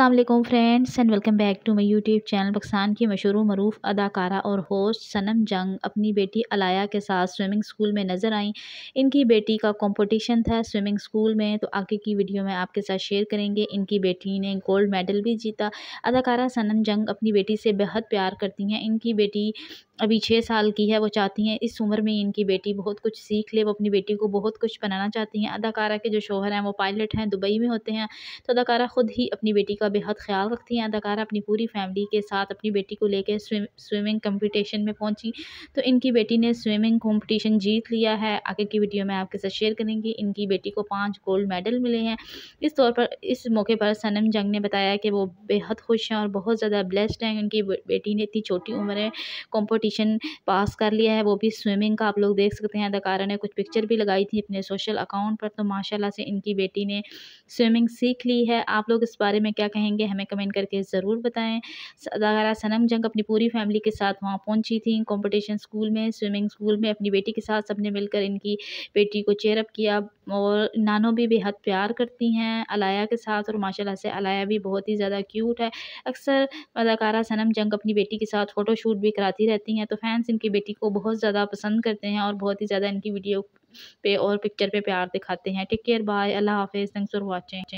Aslam friends and welcome back to my YouTube channel Pakistan की मशहूर मरूफ अदाकारा और होस्ट सनम जंग अपनी बेटी अलाया के साथ स्विमिंग स्कूल में नज़र आई इनकी बेटी का कंपटीशन था स्विमिंग स्कूल में तो आगे की वीडियो में आपके साथ शेयर करेंगे इनकी बेटी ने गोल्ड मेडल भी जीता अदाकारा सनम जंग अपनी बेटी से बेहद प्यार करती हैं इनकी बेटी अभी छः साल की है वो चाहती हैं इस उम्र में इनकी बेटी बहुत कुछ सीख ले वो अपनी बेटी को बहुत कुछ बनाना चाहती हैं अदाकारा के जो शोहर हैं वो पायलट हैं दुबई में होते हैं तो अदाकारा ख़ुद ही अपनी बेटी का का मतलब बेहद ख्याल रखती हैं अदाकारा अपनी पूरी फैमिली के साथ अपनी बेटी को लेकर स्विमिंग कंपटीशन में पहुंची तो इनकी बेटी ने स्विमिंग कंपटीशन जीत लिया है आगे की वीडियो में आपके साथ शेयर करेंगी इनकी बेटी को पाँच गोल्ड मेडल मिले हैं इस तौर पर इस मौके पर सनम जंग ने बताया कि वो बेहद खुश हैं और बहुत ज़्यादा ब्लेस्ड हैं उनकी बेटी ने इतनी छोटी उम्र में कॉम्पिटिशन पास कर लिया है वो भी स्विमिंग का आप लोग देख सकते हैं अदाकारा ने कुछ पिक्चर भी लगाई थी अपने सोशल अकाउंट पर तो माशाल्लाह से इनकी बेटी ने स्विमिंग सीख ली है आप लोग इस बारे में क्या क्या कहेंगे हमें कमेंट करके ज़रूर बताएं अदाकारा सनम जंग अपनी पूरी फैमिली के साथ वहाँ पहुँची थी कॉम्पिटिशन स्कूल में स्विमिंग स्कूल में अपनी बेटी के साथ सबने मिलकर इनकी बेटी को चेयरअप किया और नानों भी बेहद प्यार करती हैं अलाया के साथ और माशा से अलाया भी बहुत ही ज़्यादा क्यूट है अक्सर अदाकारा सनम जंग अपनी बेटी के साथ फ़ोटोशूट भी कराती रहती हैं तो फैंस इनकी बेटी को बहुत ज़्यादा पसंद करते हैं और बहुत ही ज़्यादा इनकी वीडियो पे और पिक्चर पे प्यार दिखाते हैं टेक केयर बाय अल्लाह हाफिज़ थैंक्स फॉर वॉचिंग